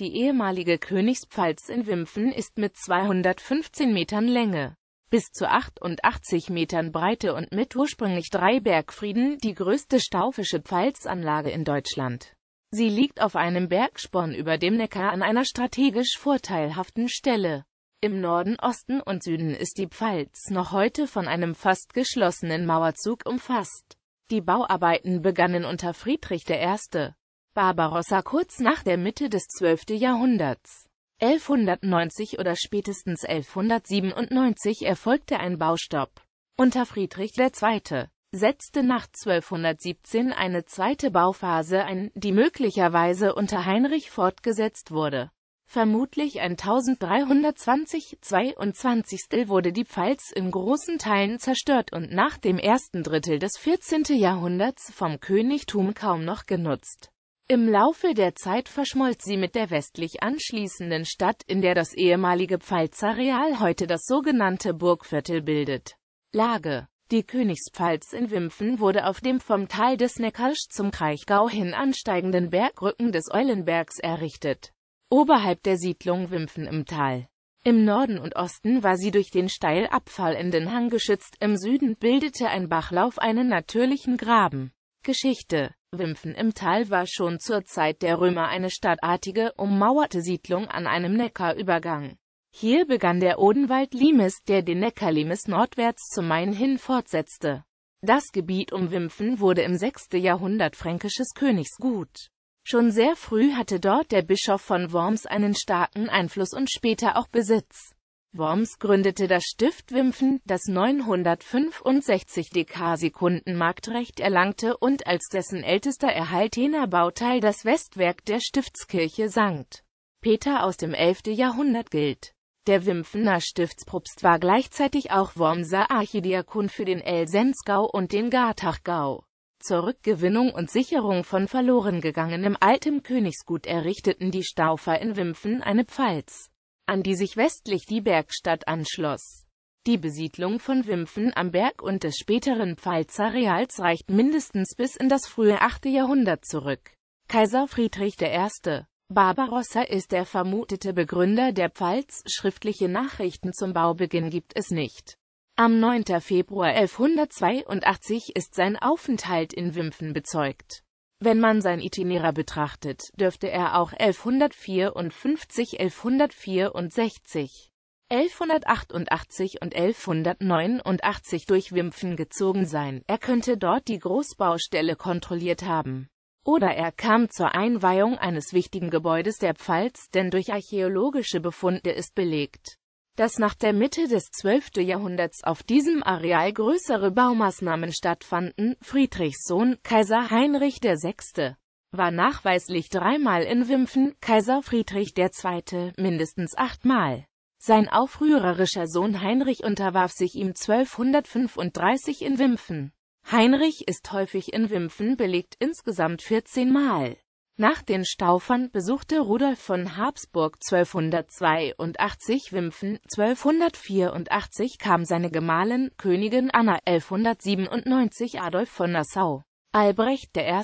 Die ehemalige Königspfalz in Wimpfen ist mit 215 Metern Länge bis zu 88 Metern Breite und mit ursprünglich drei Bergfrieden die größte staufische Pfalzanlage in Deutschland. Sie liegt auf einem Bergsporn über dem Neckar an einer strategisch vorteilhaften Stelle. Im Norden, Osten und Süden ist die Pfalz noch heute von einem fast geschlossenen Mauerzug umfasst. Die Bauarbeiten begannen unter Friedrich I. Barbarossa kurz nach der Mitte des 12. Jahrhunderts. 1190 oder spätestens 1197 erfolgte ein Baustopp. Unter Friedrich II. setzte nach 1217 eine zweite Bauphase ein, die möglicherweise unter Heinrich fortgesetzt wurde. Vermutlich 1320-22 wurde die Pfalz in großen Teilen zerstört und nach dem ersten Drittel des 14. Jahrhunderts vom Königtum kaum noch genutzt. Im Laufe der Zeit verschmolz sie mit der westlich anschließenden Stadt, in der das ehemalige Pfalzareal heute das sogenannte Burgviertel bildet. Lage Die Königspfalz in Wimpfen wurde auf dem vom Tal des Neckarsch zum Kraichgau hin ansteigenden Bergrücken des Eulenbergs errichtet. Oberhalb der Siedlung Wimpfen im Tal. Im Norden und Osten war sie durch den steil abfallenden Hang geschützt, im Süden bildete ein Bachlauf einen natürlichen Graben. Geschichte Wimpfen im Tal war schon zur Zeit der Römer eine stadtartige, ummauerte Siedlung an einem Neckarübergang. Hier begann der Odenwald Limes, der den Neckarlimes nordwärts zum Main hin fortsetzte. Das Gebiet um Wimpfen wurde im 6. Jahrhundert fränkisches Königsgut. Schon sehr früh hatte dort der Bischof von Worms einen starken Einfluss und später auch Besitz. Worms gründete das Stift Wimpfen, das 965 Dekasekunden Marktrecht erlangte und als dessen ältester erhaltener Bauteil das Westwerk der Stiftskirche St. Peter aus dem 11. Jahrhundert gilt. Der Wimpfener Stiftspropst war gleichzeitig auch Wormser Archidiakon für den Elsensgau und den Gartachgau. Zur Rückgewinnung und Sicherung von verloren gegangenem altem Königsgut errichteten die Staufer in Wimpfen eine Pfalz an die sich westlich die Bergstadt anschloss. Die Besiedlung von Wimpfen am Berg und des späteren Pfalzer Reals reicht mindestens bis in das frühe 8. Jahrhundert zurück. Kaiser Friedrich I. Barbarossa ist der vermutete Begründer der Pfalz, schriftliche Nachrichten zum Baubeginn gibt es nicht. Am 9. Februar 1182 ist sein Aufenthalt in Wimpfen bezeugt. Wenn man sein Itinerar betrachtet, dürfte er auch 1154, 1164, 1188 und 1189 durch Wimpfen gezogen sein. Er könnte dort die Großbaustelle kontrolliert haben. Oder er kam zur Einweihung eines wichtigen Gebäudes der Pfalz, denn durch archäologische Befunde ist belegt, dass nach der Mitte des 12. Jahrhunderts auf diesem Areal größere Baumaßnahmen stattfanden. Friedrichs Sohn, Kaiser Heinrich VI., war nachweislich dreimal in Wimpfen, Kaiser Friedrich II. mindestens achtmal. Sein aufrührerischer Sohn Heinrich unterwarf sich ihm 1235 in Wimpfen. Heinrich ist häufig in Wimpfen belegt, insgesamt 14 Mal. Nach den Staufern besuchte Rudolf von Habsburg 1282 Wimpfen, 1284 kam seine Gemahlin Königin Anna, 1197 Adolf von Nassau. Albrecht I.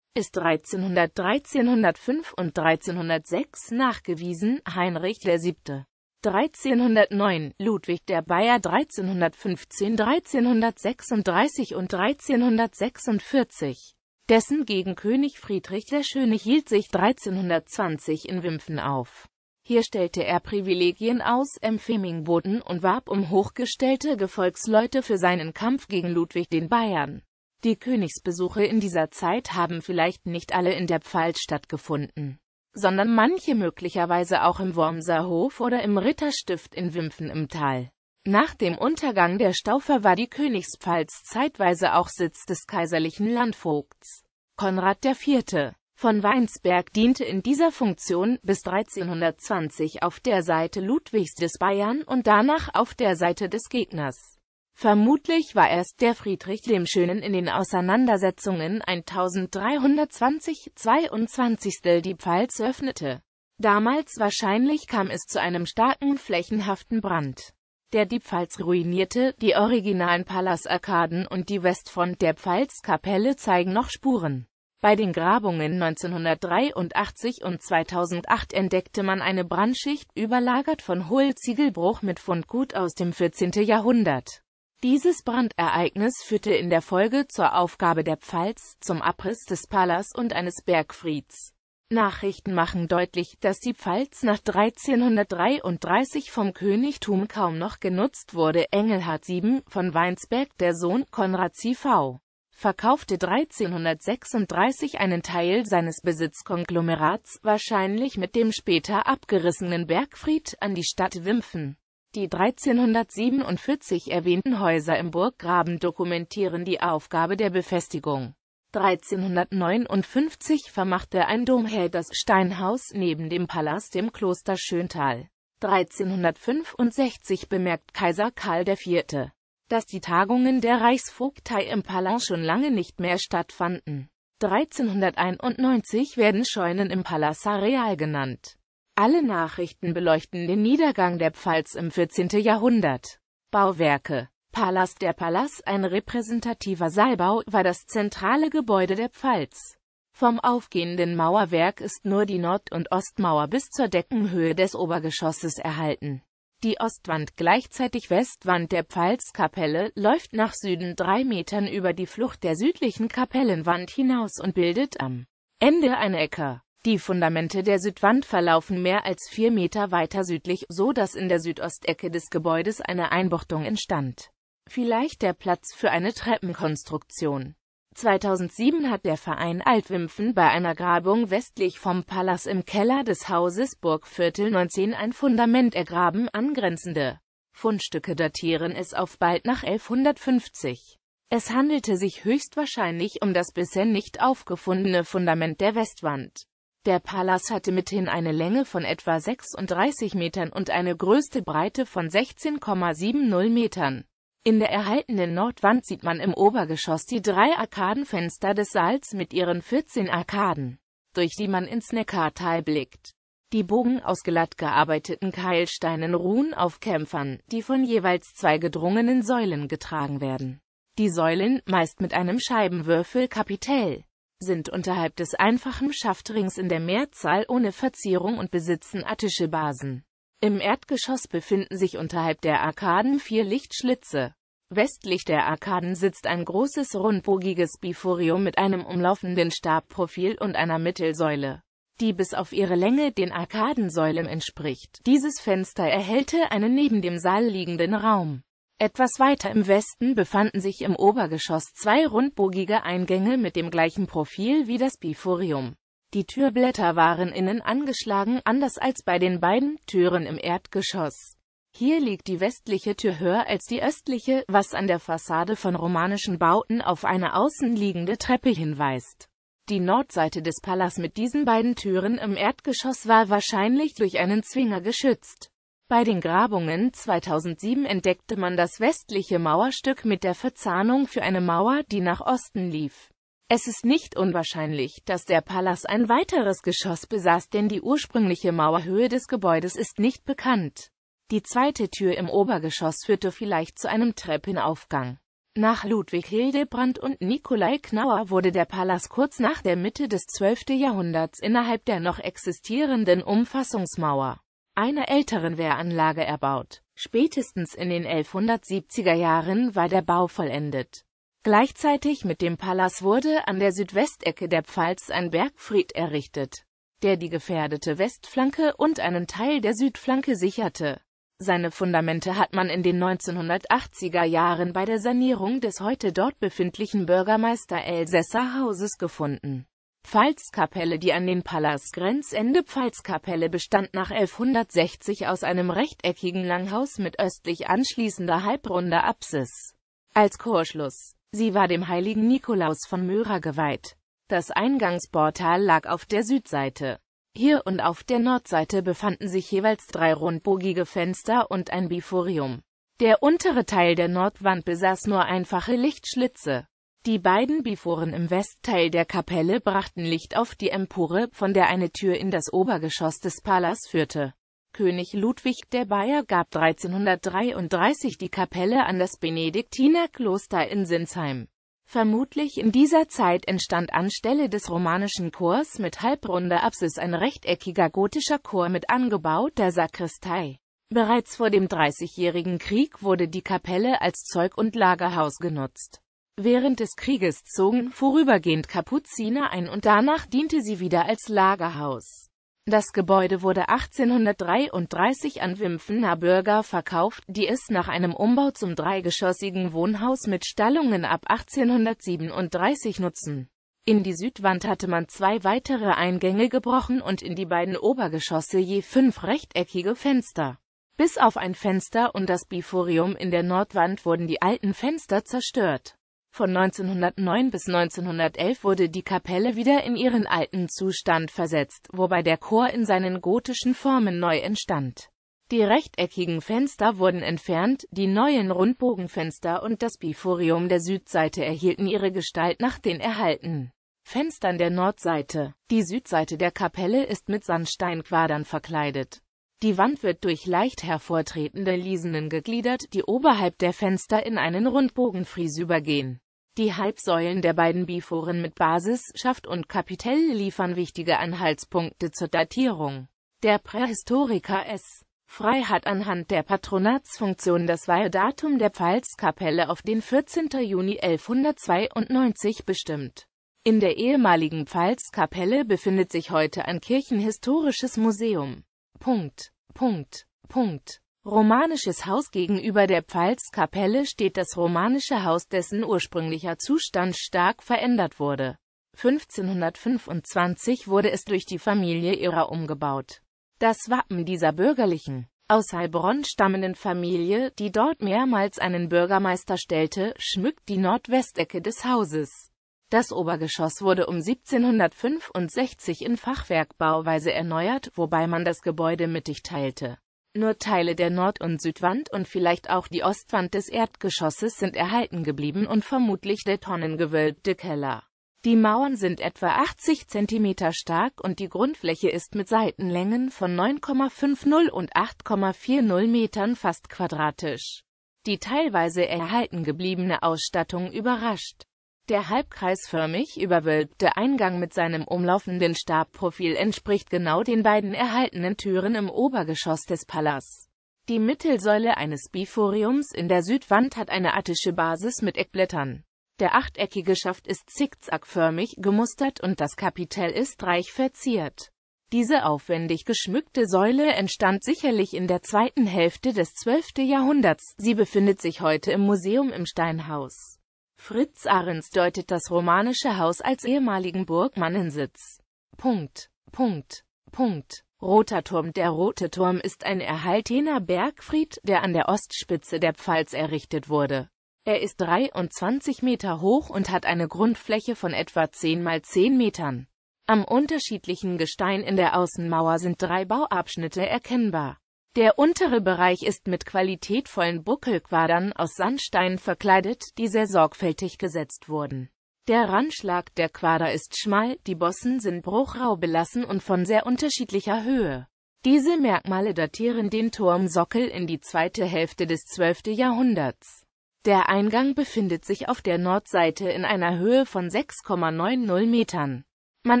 ist 1313, 1305 und 1306 nachgewiesen, Heinrich VII. 1309, Ludwig der Bayer 1315, 1336 und 1346 dessen gegen König Friedrich der Schöne hielt sich 1320 in Wimpfen auf. Hier stellte er Privilegien aus, empfing Boten und warb um hochgestellte Gefolgsleute für seinen Kampf gegen Ludwig den Bayern. Die Königsbesuche in dieser Zeit haben vielleicht nicht alle in der Pfalz stattgefunden, sondern manche möglicherweise auch im Wormser Hof oder im Ritterstift in Wimpfen im Tal. Nach dem Untergang der Staufer war die Königspfalz zeitweise auch Sitz des kaiserlichen Landvogts. Konrad IV. von Weinsberg diente in dieser Funktion bis 1320 auf der Seite Ludwigs des Bayern und danach auf der Seite des Gegners. Vermutlich war erst der Friedrich dem Schönen in den Auseinandersetzungen 1320-22 die Pfalz öffnete. Damals wahrscheinlich kam es zu einem starken flächenhaften Brand der die Pfalz ruinierte, die originalen Palasarkaden und die Westfront der Pfalzkapelle zeigen noch Spuren. Bei den Grabungen 1983 und 2008 entdeckte man eine Brandschicht, überlagert von Hohlziegelbruch mit Fundgut aus dem 14. Jahrhundert. Dieses Brandereignis führte in der Folge zur Aufgabe der Pfalz, zum Abriss des Palas und eines Bergfrieds. Nachrichten machen deutlich, dass die Pfalz nach 1333 vom Königtum kaum noch genutzt wurde. Engelhard VII. von Weinsberg, der Sohn Konrad C.V., verkaufte 1336 einen Teil seines Besitzkonglomerats, wahrscheinlich mit dem später abgerissenen Bergfried, an die Stadt Wimpfen. Die 1347 erwähnten Häuser im Burggraben dokumentieren die Aufgabe der Befestigung. 1359 vermachte ein Domherr das Steinhaus neben dem Palast im Kloster Schöntal. 1365 bemerkt Kaiser Karl IV., dass die Tagungen der Reichsvogtei im Palast schon lange nicht mehr stattfanden. 1391 werden Scheunen im Palais Real genannt. Alle Nachrichten beleuchten den Niedergang der Pfalz im 14. Jahrhundert. Bauwerke Palast Der Palast, ein repräsentativer Saalbau, war das zentrale Gebäude der Pfalz. Vom aufgehenden Mauerwerk ist nur die Nord- und Ostmauer bis zur Deckenhöhe des Obergeschosses erhalten. Die Ostwand, gleichzeitig Westwand der Pfalzkapelle, läuft nach Süden drei Metern über die Flucht der südlichen Kapellenwand hinaus und bildet am Ende eine Ecke. Die Fundamente der Südwand verlaufen mehr als vier Meter weiter südlich, so dass in der Südostecke des Gebäudes eine Einbuchtung entstand. Vielleicht der Platz für eine Treppenkonstruktion. 2007 hat der Verein Altwimpfen bei einer Grabung westlich vom Palas im Keller des Hauses Burgviertel 19 ein Fundament ergraben, angrenzende Fundstücke datieren es auf bald nach 1150. Es handelte sich höchstwahrscheinlich um das bisher nicht aufgefundene Fundament der Westwand. Der Palas hatte mithin eine Länge von etwa 36 Metern und eine größte Breite von 16,70 Metern. In der erhaltenen Nordwand sieht man im Obergeschoss die drei Arkadenfenster des Saals mit ihren 14 Arkaden, durch die man ins Neckartal blickt. Die Bogen aus glatt gearbeiteten Keilsteinen ruhen auf Kämpfern, die von jeweils zwei gedrungenen Säulen getragen werden. Die Säulen, meist mit einem Scheibenwürfel-Kapitell, sind unterhalb des einfachen Schaftrings in der Mehrzahl ohne Verzierung und besitzen attische Basen. Im Erdgeschoss befinden sich unterhalb der Arkaden vier Lichtschlitze. Westlich der Arkaden sitzt ein großes rundbogiges Biforium mit einem umlaufenden Stabprofil und einer Mittelsäule, die bis auf ihre Länge den Arkadensäulen entspricht. Dieses Fenster erhellte einen neben dem Saal liegenden Raum. Etwas weiter im Westen befanden sich im Obergeschoss zwei rundbogige Eingänge mit dem gleichen Profil wie das Biforium. Die Türblätter waren innen angeschlagen, anders als bei den beiden Türen im Erdgeschoss. Hier liegt die westliche Tür höher als die östliche, was an der Fassade von romanischen Bauten auf eine außenliegende Treppe hinweist. Die Nordseite des Palas mit diesen beiden Türen im Erdgeschoss war wahrscheinlich durch einen Zwinger geschützt. Bei den Grabungen 2007 entdeckte man das westliche Mauerstück mit der Verzahnung für eine Mauer, die nach Osten lief. Es ist nicht unwahrscheinlich, dass der Palas ein weiteres Geschoss besaß, denn die ursprüngliche Mauerhöhe des Gebäudes ist nicht bekannt. Die zweite Tür im Obergeschoss führte vielleicht zu einem Treppenaufgang. Nach Ludwig Hildebrand und Nikolai Knauer wurde der Palas kurz nach der Mitte des 12. Jahrhunderts innerhalb der noch existierenden Umfassungsmauer einer älteren Wehranlage erbaut. Spätestens in den 1170er Jahren war der Bau vollendet. Gleichzeitig mit dem Palas wurde an der Südwestecke der Pfalz ein Bergfried errichtet, der die gefährdete Westflanke und einen Teil der Südflanke sicherte. Seine Fundamente hat man in den 1980er Jahren bei der Sanierung des heute dort befindlichen Bürgermeister Elsässer Hauses gefunden. Pfalzkapelle Die an den Palasgrenzende Pfalzkapelle bestand nach 1160 aus einem rechteckigen Langhaus mit östlich anschließender halbrunder Apsis. Als Chorschluss Sie war dem heiligen Nikolaus von Myra geweiht. Das Eingangsportal lag auf der Südseite. Hier und auf der Nordseite befanden sich jeweils drei rundbogige Fenster und ein Biforium. Der untere Teil der Nordwand besaß nur einfache Lichtschlitze. Die beiden Biforen im Westteil der Kapelle brachten Licht auf die Empore, von der eine Tür in das Obergeschoss des Palas führte. König Ludwig der Bayer gab 1333 die Kapelle an das Benediktinerkloster in Sinsheim. Vermutlich in dieser Zeit entstand anstelle des romanischen Chors mit halbrunder Apsis ein rechteckiger gotischer Chor mit angebauter Sakristei. Bereits vor dem Dreißigjährigen Krieg wurde die Kapelle als Zeug- und Lagerhaus genutzt. Während des Krieges zogen vorübergehend Kapuziner ein und danach diente sie wieder als Lagerhaus. Das Gebäude wurde 1833 an Wimpfener Bürger verkauft, die es nach einem Umbau zum dreigeschossigen Wohnhaus mit Stallungen ab 1837 nutzen. In die Südwand hatte man zwei weitere Eingänge gebrochen und in die beiden Obergeschosse je fünf rechteckige Fenster. Bis auf ein Fenster und das Biforium in der Nordwand wurden die alten Fenster zerstört. Von 1909 bis 1911 wurde die Kapelle wieder in ihren alten Zustand versetzt, wobei der Chor in seinen gotischen Formen neu entstand. Die rechteckigen Fenster wurden entfernt, die neuen Rundbogenfenster und das Biforium der Südseite erhielten ihre Gestalt nach den erhalten. Fenstern der Nordseite. Die Südseite der Kapelle ist mit Sandsteinquadern verkleidet. Die Wand wird durch leicht hervortretende Lisenen gegliedert, die oberhalb der Fenster in einen Rundbogenfries übergehen. Die Halbsäulen der beiden Biforen mit Basis, Schaft und Kapitell liefern wichtige Anhaltspunkte zur Datierung. Der Prähistoriker S. Frei hat anhand der Patronatsfunktion das Weihdatum der Pfalzkapelle auf den 14. Juni 1192 bestimmt. In der ehemaligen Pfalzkapelle befindet sich heute ein kirchenhistorisches Museum. Punkt. Punkt. Punkt romanisches Haus Gegenüber der Pfalzkapelle steht das romanische Haus, dessen ursprünglicher Zustand stark verändert wurde. 1525 wurde es durch die Familie ihrer umgebaut. Das Wappen dieser bürgerlichen, aus Heilbronn stammenden Familie, die dort mehrmals einen Bürgermeister stellte, schmückt die Nordwestecke des Hauses. Das Obergeschoss wurde um 1765 in Fachwerkbauweise erneuert, wobei man das Gebäude mittig teilte. Nur Teile der Nord- und Südwand und vielleicht auch die Ostwand des Erdgeschosses sind erhalten geblieben und vermutlich der tonnengewölbte Keller. Die Mauern sind etwa 80 cm stark und die Grundfläche ist mit Seitenlängen von 9,50 und 8,40 Metern fast quadratisch. Die teilweise erhalten gebliebene Ausstattung überrascht. Der halbkreisförmig überwölbte Eingang mit seinem umlaufenden Stabprofil entspricht genau den beiden erhaltenen Türen im Obergeschoss des Palas. Die Mittelsäule eines Biforiums in der Südwand hat eine attische Basis mit Eckblättern. Der achteckige Schaft ist zickzackförmig gemustert und das Kapitell ist reich verziert. Diese aufwendig geschmückte Säule entstand sicherlich in der zweiten Hälfte des 12. Jahrhunderts. Sie befindet sich heute im Museum im Steinhaus. Fritz Ahrens deutet das romanische Haus als ehemaligen Burgmannensitz. Punkt. Punkt. Punkt. Roter Turm Der Rote Turm ist ein erhaltener Bergfried, der an der Ostspitze der Pfalz errichtet wurde. Er ist 23 Meter hoch und hat eine Grundfläche von etwa 10 mal 10 Metern. Am unterschiedlichen Gestein in der Außenmauer sind drei Bauabschnitte erkennbar. Der untere Bereich ist mit qualitätvollen Buckelquadern aus Sandstein verkleidet, die sehr sorgfältig gesetzt wurden. Der Randschlag der Quader ist schmal, die Bossen sind bruchrau belassen und von sehr unterschiedlicher Höhe. Diese Merkmale datieren den Turmsockel in die zweite Hälfte des 12. Jahrhunderts. Der Eingang befindet sich auf der Nordseite in einer Höhe von 6,90 Metern. Man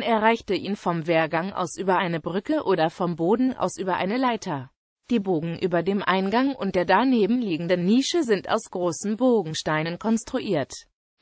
erreichte ihn vom Wehrgang aus über eine Brücke oder vom Boden aus über eine Leiter. Die Bogen über dem Eingang und der daneben liegenden Nische sind aus großen Bogensteinen konstruiert.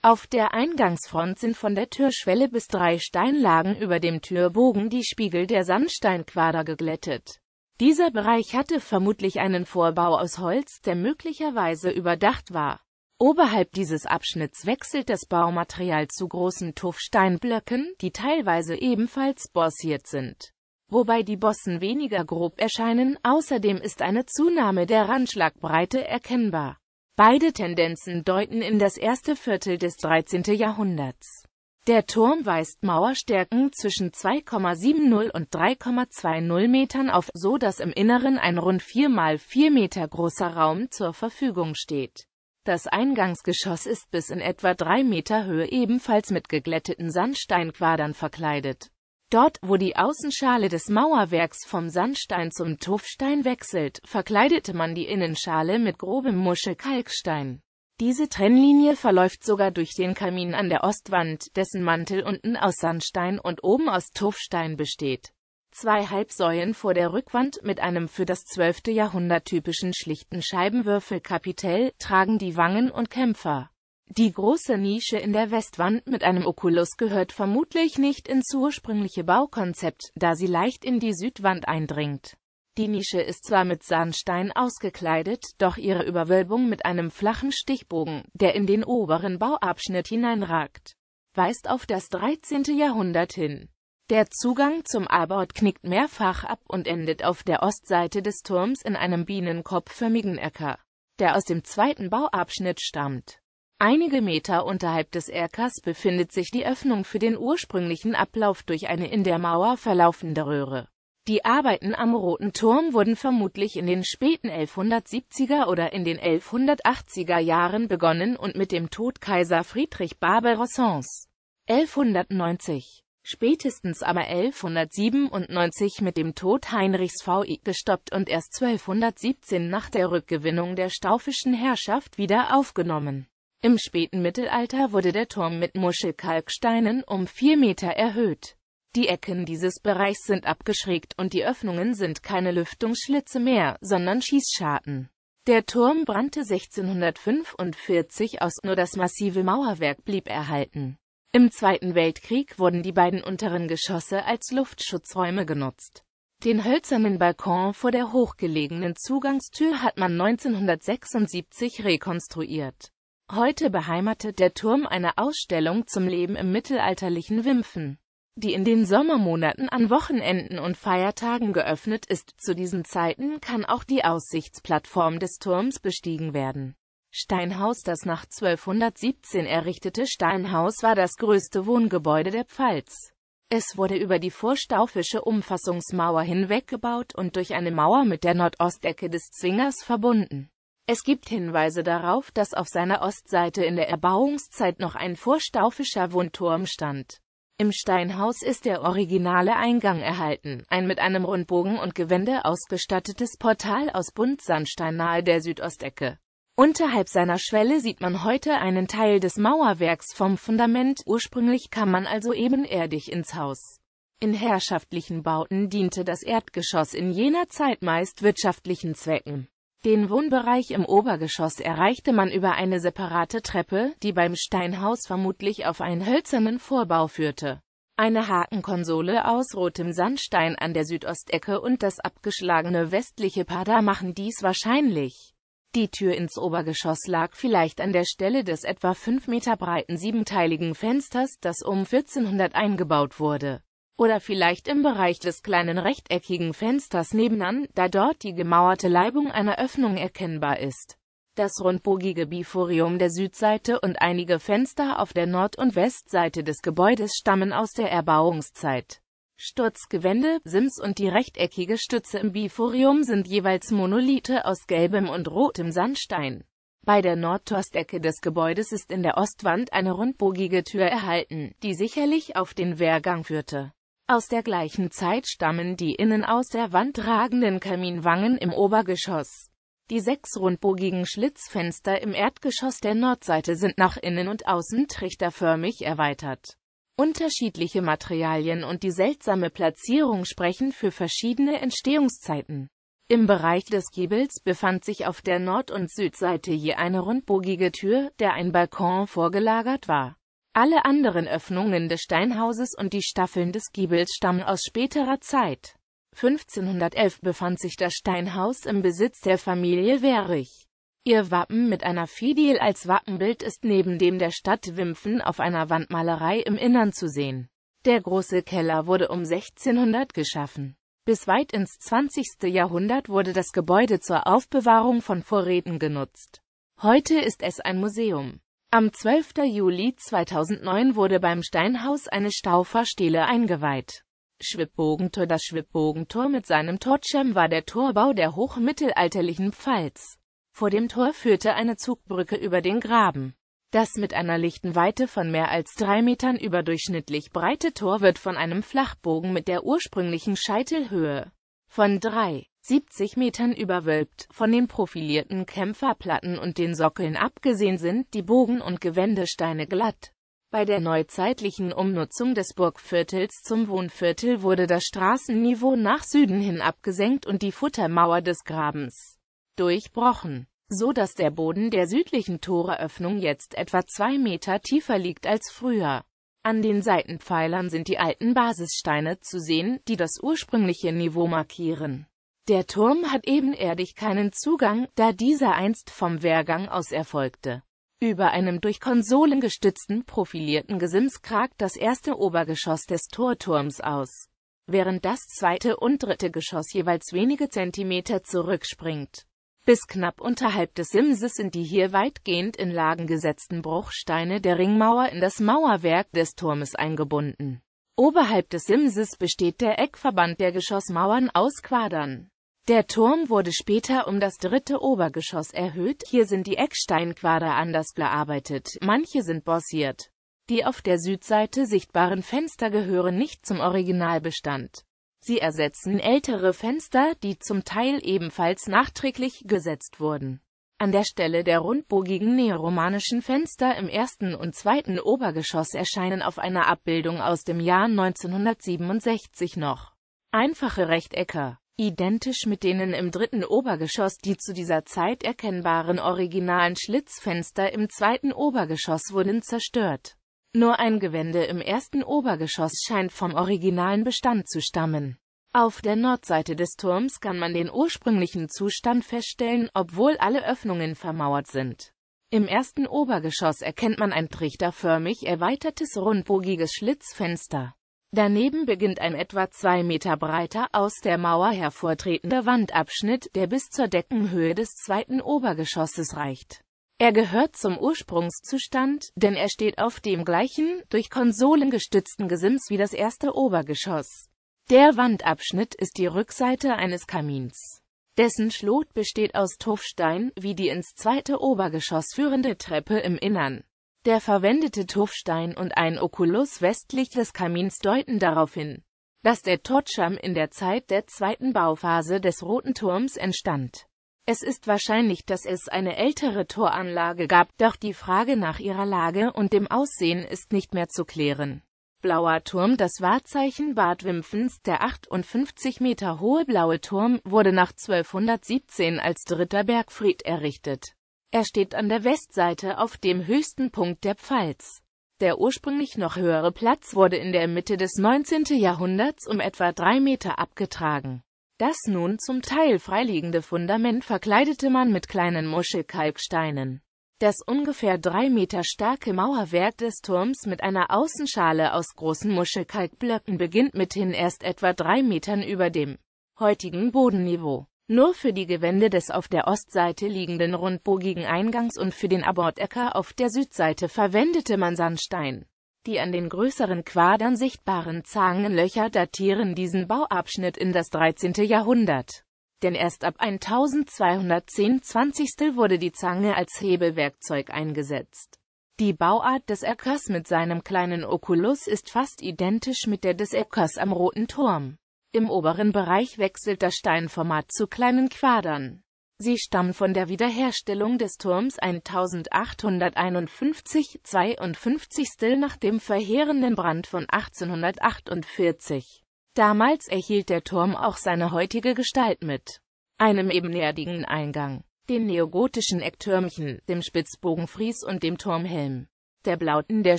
Auf der Eingangsfront sind von der Türschwelle bis drei Steinlagen über dem Türbogen die Spiegel der Sandsteinquader geglättet. Dieser Bereich hatte vermutlich einen Vorbau aus Holz, der möglicherweise überdacht war. Oberhalb dieses Abschnitts wechselt das Baumaterial zu großen Tuffsteinblöcken, die teilweise ebenfalls borsiert sind wobei die Bossen weniger grob erscheinen, außerdem ist eine Zunahme der Randschlagbreite erkennbar. Beide Tendenzen deuten in das erste Viertel des 13. Jahrhunderts. Der Turm weist Mauerstärken zwischen 2,70 und 3,20 Metern auf, so dass im Inneren ein rund 4 x 4 Meter großer Raum zur Verfügung steht. Das Eingangsgeschoss ist bis in etwa 3 Meter Höhe ebenfalls mit geglätteten Sandsteinquadern verkleidet. Dort, wo die Außenschale des Mauerwerks vom Sandstein zum Tuffstein wechselt, verkleidete man die Innenschale mit grobem Muschelkalkstein. Diese Trennlinie verläuft sogar durch den Kamin an der Ostwand, dessen Mantel unten aus Sandstein und oben aus Tuffstein besteht. Zwei Halbsäulen vor der Rückwand mit einem für das 12. Jahrhundert typischen schlichten Scheibenwürfelkapitell tragen die Wangen und Kämpfer. Die große Nische in der Westwand mit einem Oculus gehört vermutlich nicht ins ursprüngliche Baukonzept, da sie leicht in die Südwand eindringt. Die Nische ist zwar mit Sandstein ausgekleidet, doch ihre Überwölbung mit einem flachen Stichbogen, der in den oberen Bauabschnitt hineinragt, weist auf das 13. Jahrhundert hin. Der Zugang zum Abort knickt mehrfach ab und endet auf der Ostseite des Turms in einem bienenkopfförmigen Äcker, der aus dem zweiten Bauabschnitt stammt. Einige Meter unterhalb des Erkers befindet sich die Öffnung für den ursprünglichen Ablauf durch eine in der Mauer verlaufende Röhre. Die Arbeiten am Roten Turm wurden vermutlich in den späten 1170er oder in den 1180er Jahren begonnen und mit dem Tod Kaiser Friedrich Barbarossons 1190, spätestens aber 1197 mit dem Tod Heinrichs VI gestoppt und erst 1217 nach der Rückgewinnung der staufischen Herrschaft wieder aufgenommen im späten Mittelalter wurde der Turm mit Muschelkalksteinen um vier Meter erhöht. Die Ecken dieses Bereichs sind abgeschrägt und die Öffnungen sind keine Lüftungsschlitze mehr, sondern Schießscharten. Der Turm brannte 1645 aus, nur das massive Mauerwerk blieb erhalten. Im Zweiten Weltkrieg wurden die beiden unteren Geschosse als Luftschutzräume genutzt. Den hölzernen Balkon vor der hochgelegenen Zugangstür hat man 1976 rekonstruiert. Heute beheimatet der Turm eine Ausstellung zum Leben im mittelalterlichen Wimpfen, die in den Sommermonaten an Wochenenden und Feiertagen geöffnet ist. Zu diesen Zeiten kann auch die Aussichtsplattform des Turms bestiegen werden. Steinhaus Das nach 1217 errichtete Steinhaus war das größte Wohngebäude der Pfalz. Es wurde über die vorstaufische Umfassungsmauer hinweggebaut und durch eine Mauer mit der Nordostecke des Zwingers verbunden. Es gibt Hinweise darauf, dass auf seiner Ostseite in der Erbauungszeit noch ein vorstaufischer Wundturm stand. Im Steinhaus ist der originale Eingang erhalten, ein mit einem Rundbogen und Gewände ausgestattetes Portal aus Buntsandstein nahe der Südostecke. Unterhalb seiner Schwelle sieht man heute einen Teil des Mauerwerks vom Fundament, ursprünglich kam man also ebenerdig ins Haus. In herrschaftlichen Bauten diente das Erdgeschoss in jener Zeit meist wirtschaftlichen Zwecken. Den Wohnbereich im Obergeschoss erreichte man über eine separate Treppe, die beim Steinhaus vermutlich auf einen hölzernen Vorbau führte. Eine Hakenkonsole aus rotem Sandstein an der Südostecke und das abgeschlagene westliche Parda machen dies wahrscheinlich. Die Tür ins Obergeschoss lag vielleicht an der Stelle des etwa fünf Meter breiten siebenteiligen Fensters, das um 1400 eingebaut wurde oder vielleicht im Bereich des kleinen rechteckigen Fensters nebenan, da dort die gemauerte Leibung einer Öffnung erkennbar ist. Das rundbogige Biforium der Südseite und einige Fenster auf der Nord- und Westseite des Gebäudes stammen aus der Erbauungszeit. Sturzgewände, Sims und die rechteckige Stütze im Biforium sind jeweils Monolithe aus gelbem und rotem Sandstein. Bei der Nordtorstecke des Gebäudes ist in der Ostwand eine rundbogige Tür erhalten, die sicherlich auf den Wehrgang führte. Aus der gleichen Zeit stammen die innen aus der Wand ragenden Kaminwangen im Obergeschoss. Die sechs rundbogigen Schlitzfenster im Erdgeschoss der Nordseite sind nach innen und außen trichterförmig erweitert. Unterschiedliche Materialien und die seltsame Platzierung sprechen für verschiedene Entstehungszeiten. Im Bereich des Giebels befand sich auf der Nord- und Südseite je eine rundbogige Tür, der ein Balkon vorgelagert war. Alle anderen Öffnungen des Steinhauses und die Staffeln des Giebels stammen aus späterer Zeit. 1511 befand sich das Steinhaus im Besitz der Familie Werich. Ihr Wappen mit einer Fidel als Wappenbild ist neben dem der Stadt Wimpfen auf einer Wandmalerei im Innern zu sehen. Der große Keller wurde um 1600 geschaffen. Bis weit ins 20. Jahrhundert wurde das Gebäude zur Aufbewahrung von Vorräten genutzt. Heute ist es ein Museum. Am 12. Juli 2009 wurde beim Steinhaus eine Staufahrstele eingeweiht. Schwibbogentor Das Schwibbogentor mit seinem Torschirm war der Torbau der hochmittelalterlichen Pfalz. Vor dem Tor führte eine Zugbrücke über den Graben. Das mit einer lichten Weite von mehr als drei Metern überdurchschnittlich breite Tor wird von einem Flachbogen mit der ursprünglichen Scheitelhöhe von drei 70 Metern überwölbt. Von den profilierten Kämpferplatten und den Sockeln abgesehen sind die Bogen- und Gewändesteine glatt. Bei der neuzeitlichen Umnutzung des Burgviertels zum Wohnviertel wurde das Straßenniveau nach Süden hin abgesenkt und die Futtermauer des Grabens durchbrochen, so dass der Boden der südlichen Toreöffnung jetzt etwa zwei Meter tiefer liegt als früher. An den Seitenpfeilern sind die alten Basissteine zu sehen, die das ursprüngliche Niveau markieren. Der Turm hat ebenerdig keinen Zugang, da dieser einst vom Wehrgang aus erfolgte. Über einem durch Konsolen gestützten profilierten Gesims kragt das erste Obergeschoss des Torturms aus, während das zweite und dritte Geschoss jeweils wenige Zentimeter zurückspringt. Bis knapp unterhalb des Simses sind die hier weitgehend in Lagen gesetzten Bruchsteine der Ringmauer in das Mauerwerk des Turmes eingebunden. Oberhalb des Simses besteht der Eckverband der Geschossmauern aus Quadern. Der Turm wurde später um das dritte Obergeschoss erhöht, hier sind die Ecksteinquader anders gearbeitet, manche sind bossiert. Die auf der Südseite sichtbaren Fenster gehören nicht zum Originalbestand. Sie ersetzen ältere Fenster, die zum Teil ebenfalls nachträglich gesetzt wurden. An der Stelle der rundbogigen neoromanischen Fenster im ersten und zweiten Obergeschoss erscheinen auf einer Abbildung aus dem Jahr 1967 noch einfache Rechtecke, identisch mit denen im dritten Obergeschoss die zu dieser Zeit erkennbaren originalen Schlitzfenster im zweiten Obergeschoss wurden zerstört. Nur ein Gewände im ersten Obergeschoss scheint vom originalen Bestand zu stammen auf der Nordseite des Turms kann man den ursprünglichen Zustand feststellen, obwohl alle Öffnungen vermauert sind. Im ersten Obergeschoss erkennt man ein trichterförmig erweitertes rundbogiges Schlitzfenster. Daneben beginnt ein etwa zwei Meter breiter aus der Mauer hervortretender Wandabschnitt, der bis zur Deckenhöhe des zweiten Obergeschosses reicht. Er gehört zum Ursprungszustand, denn er steht auf dem gleichen, durch Konsolen gestützten Gesims wie das erste Obergeschoss. Der Wandabschnitt ist die Rückseite eines Kamins. Dessen Schlot besteht aus Tuffstein, wie die ins zweite Obergeschoss führende Treppe im Innern. Der verwendete Tuffstein und ein Okulus westlich des Kamins deuten darauf hin, dass der Totscham in der Zeit der zweiten Bauphase des Roten Turms entstand. Es ist wahrscheinlich, dass es eine ältere Toranlage gab, doch die Frage nach ihrer Lage und dem Aussehen ist nicht mehr zu klären. Blauer Turm Das Wahrzeichen Bad Wimpfens, der 58 Meter hohe blaue Turm, wurde nach 1217 als dritter Bergfried errichtet. Er steht an der Westseite auf dem höchsten Punkt der Pfalz. Der ursprünglich noch höhere Platz wurde in der Mitte des 19. Jahrhunderts um etwa drei Meter abgetragen. Das nun zum Teil freiliegende Fundament verkleidete man mit kleinen Muschelkalksteinen. Das ungefähr drei Meter starke Mauerwerk des Turms mit einer Außenschale aus großen Muschelkalkblöcken beginnt mithin erst etwa drei Metern über dem heutigen Bodenniveau. Nur für die Gewände des auf der Ostseite liegenden rundbogigen Eingangs und für den Abortecker auf der Südseite verwendete man Sandstein. Die an den größeren Quadern sichtbaren Zangenlöcher datieren diesen Bauabschnitt in das 13. Jahrhundert denn erst ab 1210-20 wurde die Zange als Hebelwerkzeug eingesetzt. Die Bauart des Erkers mit seinem kleinen Oculus ist fast identisch mit der des Erkers am Roten Turm. Im oberen Bereich wechselt das Steinformat zu kleinen Quadern. Sie stammen von der Wiederherstellung des Turms 1851-52 nach dem verheerenden Brand von 1848. Damals erhielt der Turm auch seine heutige Gestalt mit einem ebenerdigen Eingang, den neogotischen Ecktürmchen, dem Spitzbogenfries und dem Turmhelm. Der Blauten der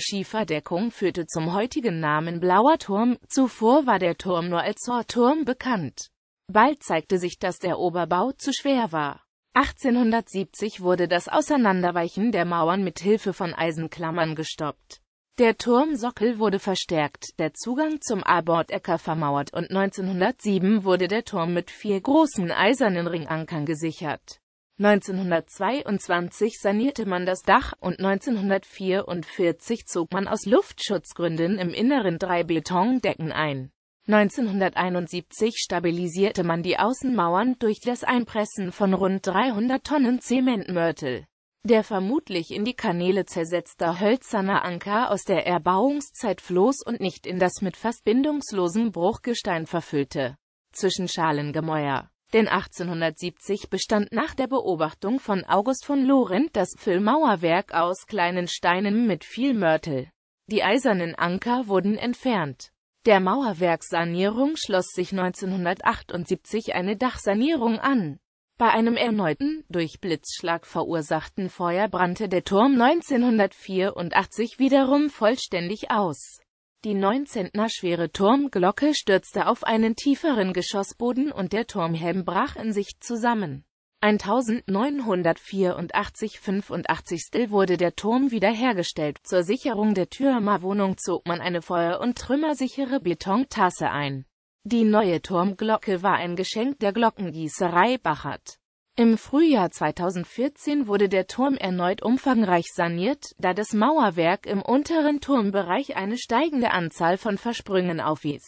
Schieferdeckung führte zum heutigen Namen Blauer Turm, zuvor war der Turm nur als Torturm bekannt. Bald zeigte sich, dass der Oberbau zu schwer war. 1870 wurde das Auseinanderweichen der Mauern mit Hilfe von Eisenklammern gestoppt. Der Turmsockel wurde verstärkt, der Zugang zum Abordecker vermauert und 1907 wurde der Turm mit vier großen eisernen Ringankern gesichert. 1922 sanierte man das Dach und 1944 zog man aus Luftschutzgründen im Inneren drei Betondecken ein. 1971 stabilisierte man die Außenmauern durch das Einpressen von rund 300 Tonnen Zementmörtel. Der vermutlich in die Kanäle zersetzte hölzerne Anker aus der Erbauungszeit floß und nicht in das mit fast bindungslosem Bruchgestein verfüllte Zwischenschalengemäuer. Denn 1870 bestand nach der Beobachtung von August von Lorentz das Füllmauerwerk aus kleinen Steinen mit viel Mörtel. Die eisernen Anker wurden entfernt. Der Mauerwerksanierung schloss sich 1978 eine Dachsanierung an bei einem erneuten, durch Blitzschlag verursachten Feuer brannte der Turm 1984 wiederum vollständig aus. Die 9 Zentner schwere Turmglocke stürzte auf einen tieferen Geschossboden und der Turmhelm brach in sich zusammen. 1984-85 wurde der Turm wiederhergestellt. Zur Sicherung der Türmerwohnung zog man eine feuer- und trümmersichere Betontasse ein. Die neue Turmglocke war ein Geschenk der Glockengießerei Bachert. Im Frühjahr 2014 wurde der Turm erneut umfangreich saniert, da das Mauerwerk im unteren Turmbereich eine steigende Anzahl von Versprüngen aufwies.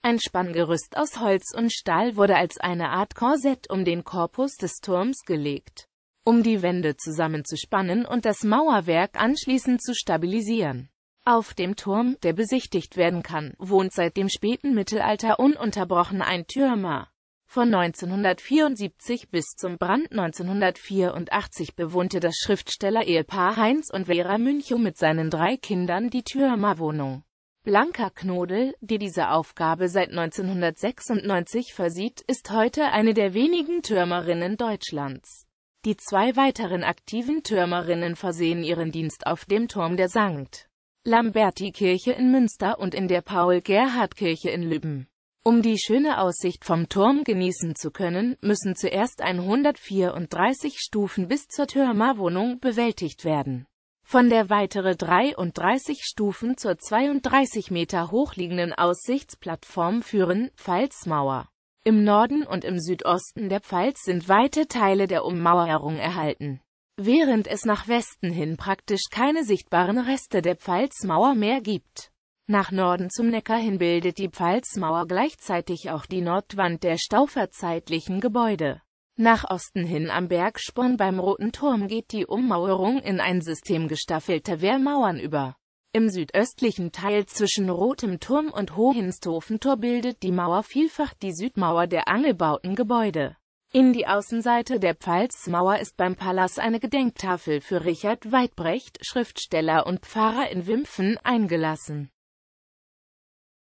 Ein Spanngerüst aus Holz und Stahl wurde als eine Art Korsett um den Korpus des Turms gelegt, um die Wände zusammenzuspannen und das Mauerwerk anschließend zu stabilisieren. Auf dem Turm, der besichtigt werden kann, wohnt seit dem späten Mittelalter ununterbrochen ein Türmer. Von 1974 bis zum Brand 1984 bewohnte das Schriftsteller-Ehepaar Heinz und Vera Münchow mit seinen drei Kindern die Türmerwohnung. Blanca Knodel, die diese Aufgabe seit 1996 versieht, ist heute eine der wenigen Türmerinnen Deutschlands. Die zwei weiteren aktiven Türmerinnen versehen ihren Dienst auf dem Turm der Sankt. Lamberti-Kirche in Münster und in der paul gerhard kirche in Lübben. Um die schöne Aussicht vom Turm genießen zu können, müssen zuerst 134 Stufen bis zur Türmerwohnung bewältigt werden. Von der weitere 33 Stufen zur 32 Meter hochliegenden Aussichtsplattform führen Pfalzmauer. Im Norden und im Südosten der Pfalz sind weite Teile der Ummauerung erhalten während es nach Westen hin praktisch keine sichtbaren Reste der Pfalzmauer mehr gibt. Nach Norden zum Neckar hin bildet die Pfalzmauer gleichzeitig auch die Nordwand der stauferzeitlichen Gebäude. Nach Osten hin am Bergsporn beim Roten Turm geht die Ummauerung in ein System gestaffelter Wehrmauern über. Im südöstlichen Teil zwischen Rotem Turm und Hohenstofentor bildet die Mauer vielfach die Südmauer der angebauten Gebäude. In die Außenseite der Pfalzmauer ist beim Palast eine Gedenktafel für Richard Weidbrecht, Schriftsteller und Pfarrer in Wimpfen, eingelassen